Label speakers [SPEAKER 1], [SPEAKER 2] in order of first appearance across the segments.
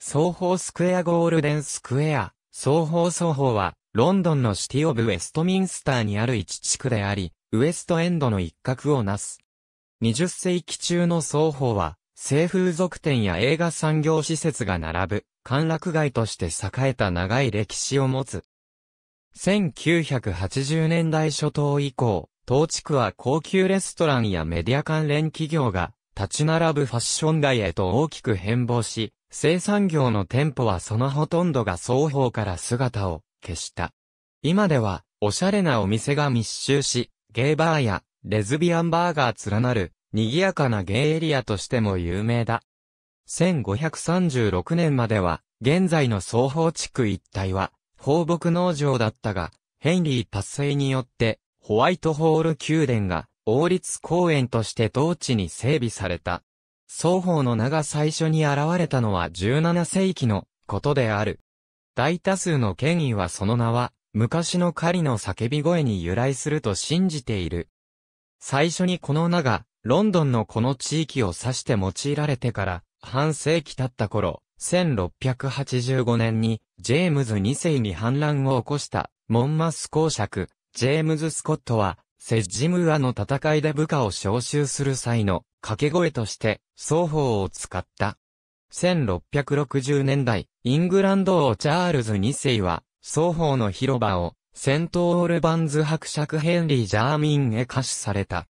[SPEAKER 1] 双方スクエアゴールデンスクエア、双方双方は、ロンドンのシティオブウェストミンスターにある一地区であり、ウエストエンドの一角をなす。20世紀中の双方は、西風俗店や映画産業施設が並ぶ、歓楽街として栄えた長い歴史を持つ。1980年代初頭以降、当地区は高級レストランやメディア関連企業が立ち並ぶファッション街へと大きく変貌し、生産業の店舗はそのほとんどが双方から姿を消した。今では、おしゃれなお店が密集し、ゲイバーやレズビアンバーが連なる、賑やかなゲイエリアとしても有名だ。1536年までは、現在の双方地区一帯は、放牧農場だったが、ヘンリー達成によって、ホワイトホール宮殿が、王立公園として当地に整備された。双方の名が最初に現れたのは17世紀のことである。大多数の権威はその名は、昔の狩りの叫び声に由来すると信じている。最初にこの名が、ロンドンのこの地域を指して用いられてから、半世紀経った頃、1685年に、ジェームズ2世に反乱を起こした、モンマス公爵、ジェームズ・スコットは、セッジムーアの戦いで部下を招集する際の、掛け声として双方を使った。1660年代、イングランド王チャールズ2世は、双方の広場を、セントオールバンズ伯爵ヘンリー・ジャーミンへ貸しされた。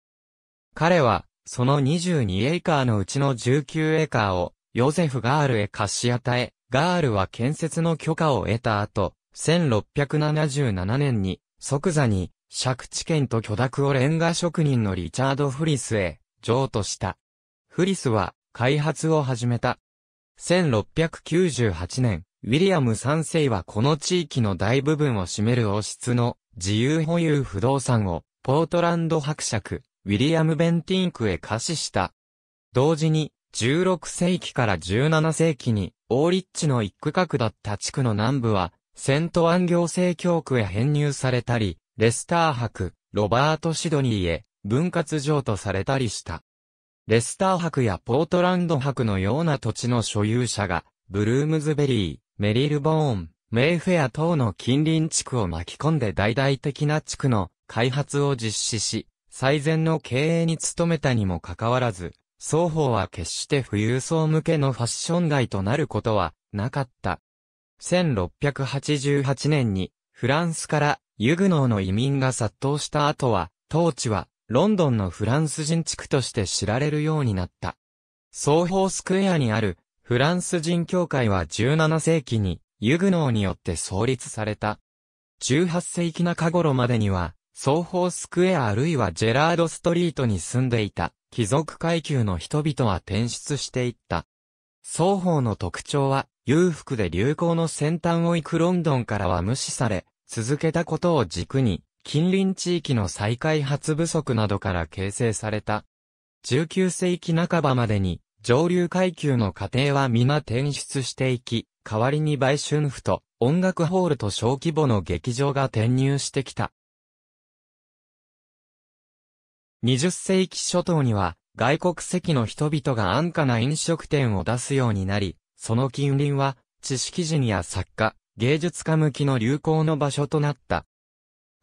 [SPEAKER 1] 彼は、その22エーカーのうちの19エーカーを、ヨゼフ・ガールへ貸し与え、ガールは建設の許可を得た後、1677年に、即座に、借地権と許諾をレンガ職人のリチャード・フリスへ、譲渡した。フリスは開発を始めた。1698年、ウィリアム3世はこの地域の大部分を占める王室の自由保有不動産をポートランド伯爵、ウィリアム・ベンティンクへ貸しした。同時に、16世紀から17世紀に、オーリッチの一区画だった地区の南部は、セントアン行政教区へ編入されたり、レスター伯、ロバート・シドニーへ、分割譲渡されたりした。レスター博やポートランド博のような土地の所有者が、ブルームズベリー、メリルボーン、メイフェア等の近隣地区を巻き込んで大々的な地区の開発を実施し、最善の経営に努めたにもかかわらず、双方は決して富裕層向けのファッション街となることはなかった。1688年にフランスからユグノーの移民が殺到した後は、当地はロンドンのフランス人地区として知られるようになった。双方スクエアにあるフランス人教会は17世紀にユグノーによって創立された。18世紀中頃までには、双方スクエアあるいはジェラードストリートに住んでいた貴族階級の人々は転出していった。双方の特徴は裕福で流行の先端を行くロンドンからは無視され、続けたことを軸に、近隣地域の再開発不足などから形成された。19世紀半ばまでに、上流階級の家庭は皆転出していき、代わりに売春婦と音楽ホールと小規模の劇場が転入してきた。20世紀初頭には、外国籍の人々が安価な飲食店を出すようになり、その近隣は、知識人や作家、芸術家向きの流行の場所となった。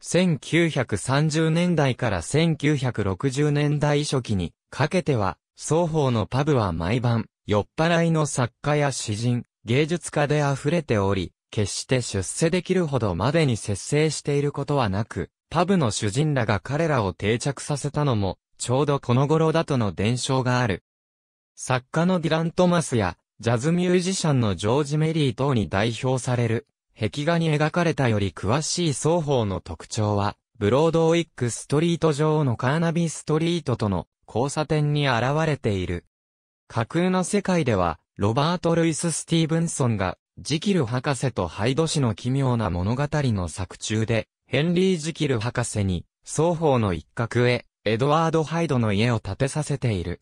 [SPEAKER 1] 1930年代から1960年代初期にかけては、双方のパブは毎晩、酔っ払いの作家や詩人、芸術家で溢れており、決して出世できるほどまでに節制していることはなく、パブの主人らが彼らを定着させたのも、ちょうどこの頃だとの伝承がある。作家のディラン・トマスや、ジャズミュージシャンのジョージ・メリー等に代表される、壁画に描かれたより詳しい双方の特徴は、ブロードウィックストリート上のカーナビストリートとの交差点に現れている。架空の世界では、ロバート・ルイス・スティーブンソンが、ジキル博士とハイド氏の奇妙な物語の作中で、ヘンリー・ジキル博士に、双方の一角へ、エドワード・ハイドの家を建てさせている。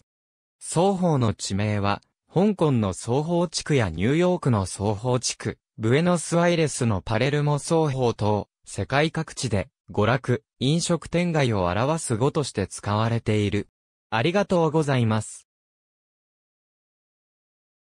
[SPEAKER 1] 双方の地名は、香港の双方地区やニューヨークの双方地区、ブエノスアイレスのパレルモ双方と、世界各地で、娯楽、飲食店街を表す語として使われている。ありがとうございます。